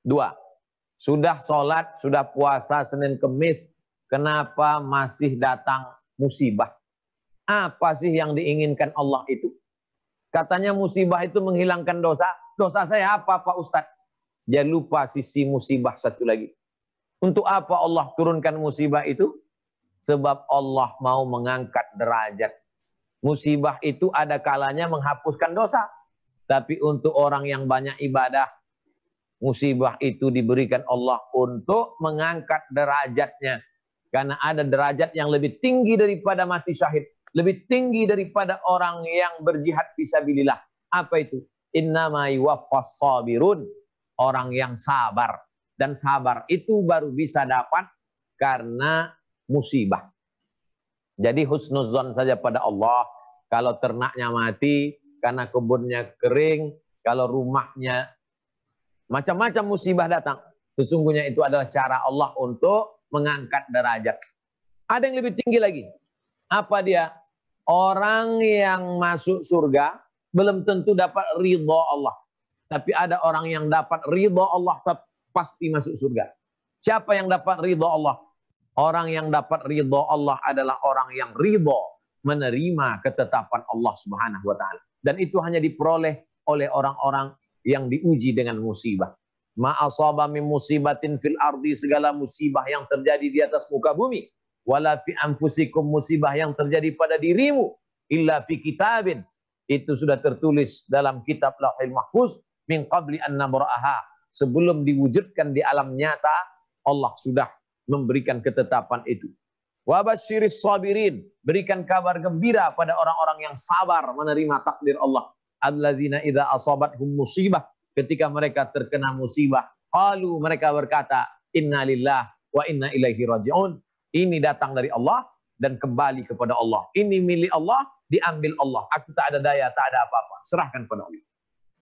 Dua, sudah sholat, sudah puasa Senin Kemis, kenapa masih datang musibah? Apa sih yang diinginkan Allah itu? Katanya musibah itu menghilangkan dosa. Dosa saya apa Pak Ustadz? Jangan lupa sisi musibah satu lagi. Untuk apa Allah turunkan musibah itu? Sebab Allah mau mengangkat derajat. Musibah itu ada kalanya menghapuskan dosa. Tapi untuk orang yang banyak ibadah, Musibah itu diberikan Allah untuk mengangkat derajatnya. Karena ada derajat yang lebih tinggi daripada mati syahid. Lebih tinggi daripada orang yang berjihad fisabilillah. Apa itu? Innamai sabirun. Orang yang sabar. Dan sabar itu baru bisa dapat karena musibah. Jadi husnuzon saja pada Allah. Kalau ternaknya mati, karena kebunnya kering, kalau rumahnya Macam-macam musibah datang. Sesungguhnya itu adalah cara Allah untuk mengangkat derajat. Ada yang lebih tinggi lagi. Apa dia? Orang yang masuk surga belum tentu dapat ridho Allah. Tapi ada orang yang dapat ridho Allah pasti masuk surga. Siapa yang dapat ridho Allah? Orang yang dapat ridho Allah adalah orang yang ridho menerima ketetapan Allah Subhanahu wa taala. Dan itu hanya diperoleh oleh orang-orang yang diuji dengan musibah. Ma min musibatin fil ardi segala musibah yang terjadi di atas muka bumi wala fi anfusikum musibah yang terjadi pada dirimu illa fi kitabin itu sudah tertulis dalam kitab lahil Mahfuz min qabli an mur'aha. sebelum diwujudkan di alam nyata Allah sudah memberikan ketetapan itu. Wa basyiris sabirin, berikan kabar gembira pada orang-orang yang sabar menerima takdir Allah alladzina idza asabathum musibah ketika mereka terkena musibah qalu mereka berkata innalillah wa inna ilaihi rajiun ini datang dari Allah dan kembali kepada Allah ini milik Allah diambil Allah aku tak ada daya tak ada apa-apa serahkan kepada Allah